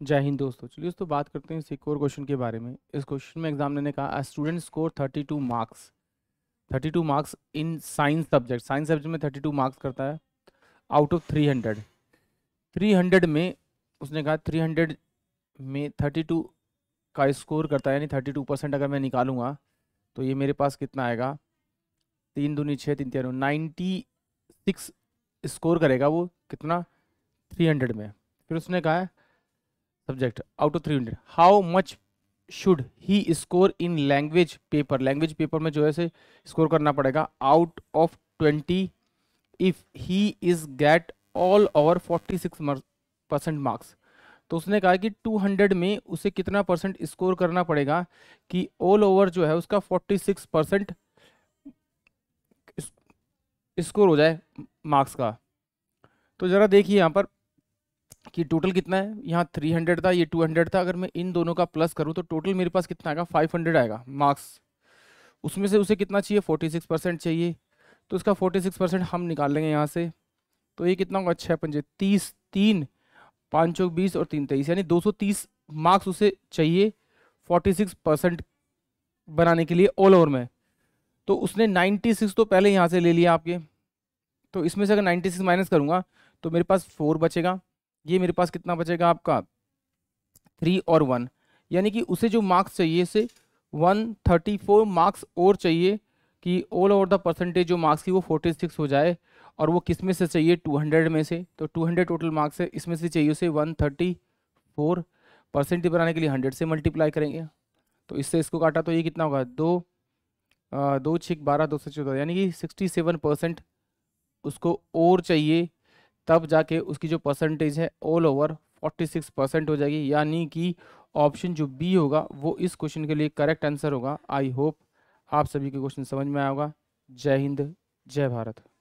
जय हिंद दोस्तों चलिए दोस्तों बात करते हैं इस एक और क्वेश्चन के बारे में इस क्वेश्चन में एग्जाम ने कहा student score 32 marks 32 marks in science subject science subject में 32 मार्क्स करता है आउट ऑफ 300 300 में उसने कहा 300 में 32 का स्कोर करता है यानी 32 परसेंट अगर मैं निकालूंगा तो ये मेरे पास कितना आएगा तीन दूनी छः तीन तेरह नाइन्टी सिक्स स्कोर करेगा वो कितना हंड्रेड में फिर उसने कहा है subject out of three hundred how much should he score in language paper language paper में जो है से स्कोर करना पड़ेगा out of twenty if he is get all over forty six percent marks तो उसने कहा कि टू हंड्रेड में उसे कितना परसेंट स्कोर करना पड़ेगा कि ऑल ओवर जो है उसका फोर्टी सिक्स परसेंट स्कोर हो जाए मार्क्स का तो जरा देखिए यहाँ पर कि टोटल कितना है यहाँ 300 था ये 200 था अगर मैं इन दोनों का प्लस करूँ तो टोटल मेरे पास कितना आएगा 500 आएगा मार्क्स उसमें से उसे कितना चाहिए 46 परसेंट चाहिए तो उसका 46 परसेंट हम निकाल लेंगे यहाँ से तो ये कितना होगा छः पंजे तीस तीन पाँच चौक बीस और तीन तेईस यानी 230 मार्क्स उसे चाहिए 46 परसेंट बनाने के लिए ऑल ओवर में तो उसने सिक्स तो पहले यहाँ से ले लिया आपके तो इसमें से अगर सिक्स माइनस करूँगा तो मेरे पास फोर बचेगा ये मेरे पास कितना बचेगा आपका थ्री और वन यानी कि उसे जो मार्क्स चाहिए से वन थर्टी फोर मार्क्स और चाहिए कि ऑल ओवर द परसेंटेज जो मार्क्स की वो फोर्टी सिक्स हो जाए और वो किस में से चाहिए टू हंड्रेड में से तो टू हंड्रेड टोटल मार्क्स है इसमें से चाहिए उसे वन थर्टी फोर परसेंटेज बनाने के लिए हंड्रेड से मल्टीप्लाई करेंगे तो इससे इसको काटा तो ये कितना होगा दो आ, दो छिक बारह दो सौ चौदह यानी कि सिक्सटी सेवन परसेंट उसको और चाहिए तब जाके उसकी जो परसेंटेज है ऑल ओवर 46 परसेंट हो जाएगी यानी कि ऑप्शन जो बी होगा वो इस क्वेश्चन के लिए करेक्ट आंसर होगा आई होप आप सभी के क्वेश्चन समझ में आएगा जय हिंद जय भारत